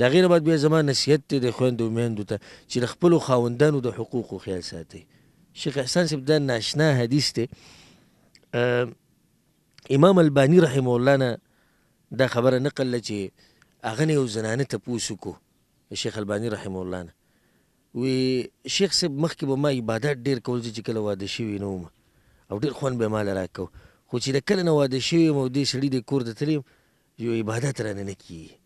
دا غیر بعد بیا زما نصیحت ته د خويندو میندو ته چې د خپل خاوندانو د حقوقو خیال ساتي شیخ احسان صاحب دا ناشنا حدیث ته امام البانی رحم الله نه دا خبره نقل چې اغه نه یو زنانه ته پوسوکو شیخ البانی رحم الله نه وی شیخ صاحب مخکې به ما عبادت ډیر کول چې کله واده شوی نو او ډیر خون به مال راکو خو چې د کله نه واده شوی مو دې سړي د کور د تلیم یو عبادت رانه نه کیږي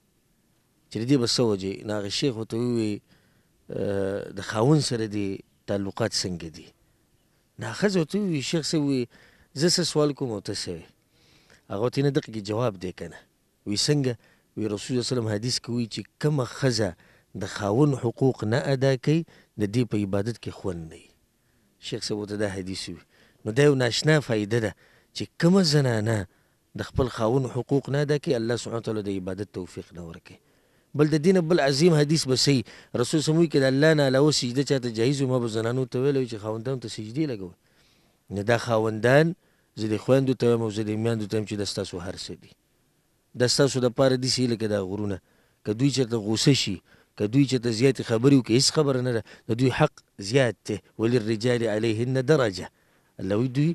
چې دې به څه وجې نو هغه شیخ ورته وویل د خاوند سره دې تعلقات څنګه دي نو هغه ښځه ورته وویل شیخ څه وویل زه څه سوال کوم او ته څه وایې هغه ورته نه دقیق جواب دی که نه وی څنګه وی رسول الله صلی حدیث کې وی چې کومه ښځه د خاوند حقوق نه ادا کوي د دې په عبادت کې خوند نه شیخ صاحب ته دا حدیث وی نو دا یو ناشنا فایده ده چې کومه زنانه د خپل خاوند حقوق نه ادا کوي الله سبحانه وتعالی د عبادت توفیق نه ورکوي بل د دین بل عظیم حدیث به صحیح رسول سموي کې د الله نه علاوه سجده چاته جایز ما به زنانو ته ویلو چې خاوندانو ته سجدي لګوه نه دا خاوندان زه د خویندو ته وایم او زه د میاندو ته وایم چې دا ستاسو هر څه دي دا ستاسو دپاره داسې لکه دا غرونه که دوی چېرته غوسه شي که دوی چېرته زیاتې خبرې وکړي هېڅ خبره نه ده د دوی حق زیات دی وللرجال علیهن درجه الله دوی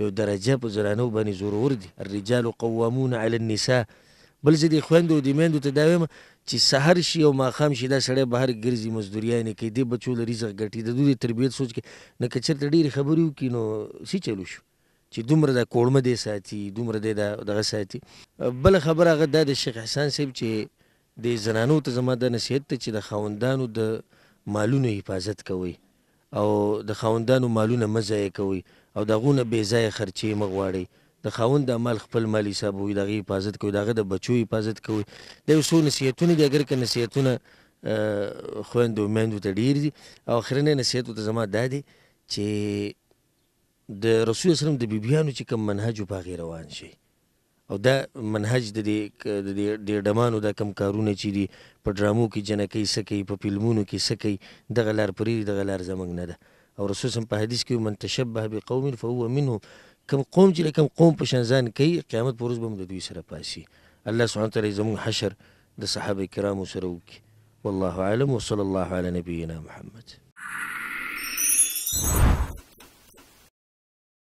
یو درجه په زنانو باندې ضرور دي الرجال قوامون علی النساء بل زه د خویندو د میندو ته دا وایم چې سحر شي او ماښام شي دا سړی بهر ګرځي مزدوریا نه کوي دې بچو له رزق ګټي د دوی د تربیت سوچ کې نه که چېرته ډېرې خبرې وکړي نو سی چلو شو چې دومره دا کوړمه دی ساتي دومره دی دغه ساتي بل خبره هغه دا د شیخ احسان صاحب چې د زنانو ته زما دا نصیحت ته چې د خاوندانو د مالونو حفاظت کوئ او د خاوندانو مالونه مه ضایع کوئ او د هغو نه بې ځایه خرچې مه غواړئ د خاوند د مال خپل مال حساب وي دغه حفاظت کوي دغه د بچو حفاظت کوي د یو څو نصیحتونه دي اگر که نصیحتونه خويندو مندو ته ډیر دي او اخرنه نصیحت ته زما دا دي چې د رسول سره د بیبيانو چې کوم منهج په غیر روان شي او دا منهج د دې د ډمانو د کم کارونه چي دي په ډرامو کې جنکی سکی په فلمونو کې سکی د غلار پرې د غلار زمنګ نه ده او رسول سم په حدیث کې من تشبه بقوم فهو منهم کم قوم چې کوم قوم په شان ځان کوي قیامت پر ورځ به موږ دوی سره پاسي الله سبحانه وتعالی زموږ حشر د صحابه کرامو سره وکړي والله اعلم وصلى الله على نبينا محمد